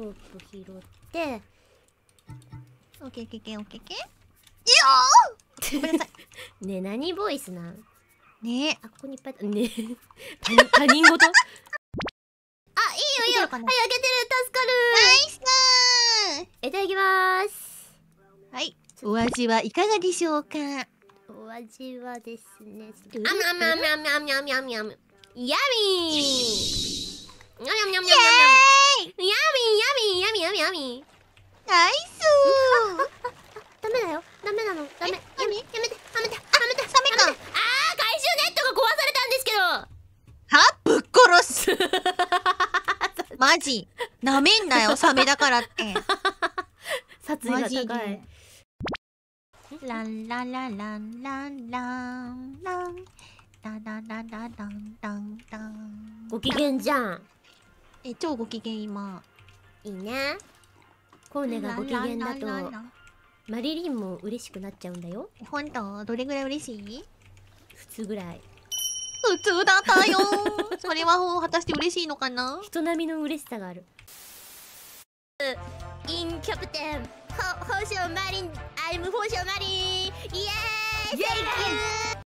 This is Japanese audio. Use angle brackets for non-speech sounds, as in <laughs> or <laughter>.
ロープ拾ってオッケーオッケーオッケーオッケーいやーごめんなさいね何ボイスなんねあここにいっぱいね <laughs> 他人事 <laughs> あいいよいいよはい開けてる助かるナイスいただきますはいお味はいかがでしょうかお味はですねあみあみあみあみあむあむあむやみーにゃにゃにゃにゃにゃナイス <laughs> ダメだよダメなのダメやめやめてやめてやあめてサメかあー怪獣ネットが壊されたんですけどはぶっ殺す <laughs> マジなめんなよサメだからって <laughs> 殺意が高いランランランランランランランダダダダダンダンダンご機嫌じゃんえ超ご機嫌今いいねコーネがご機嫌だとマリリンも嬉しくなっちゃうんだよ本当どれぐらい嬉しい普通ぐらい普通だったよ <laughs> それは果たして嬉しいのかな人並みの嬉しさがあるインキャプテンホーションマリンアイムフォーションマリンイエーイ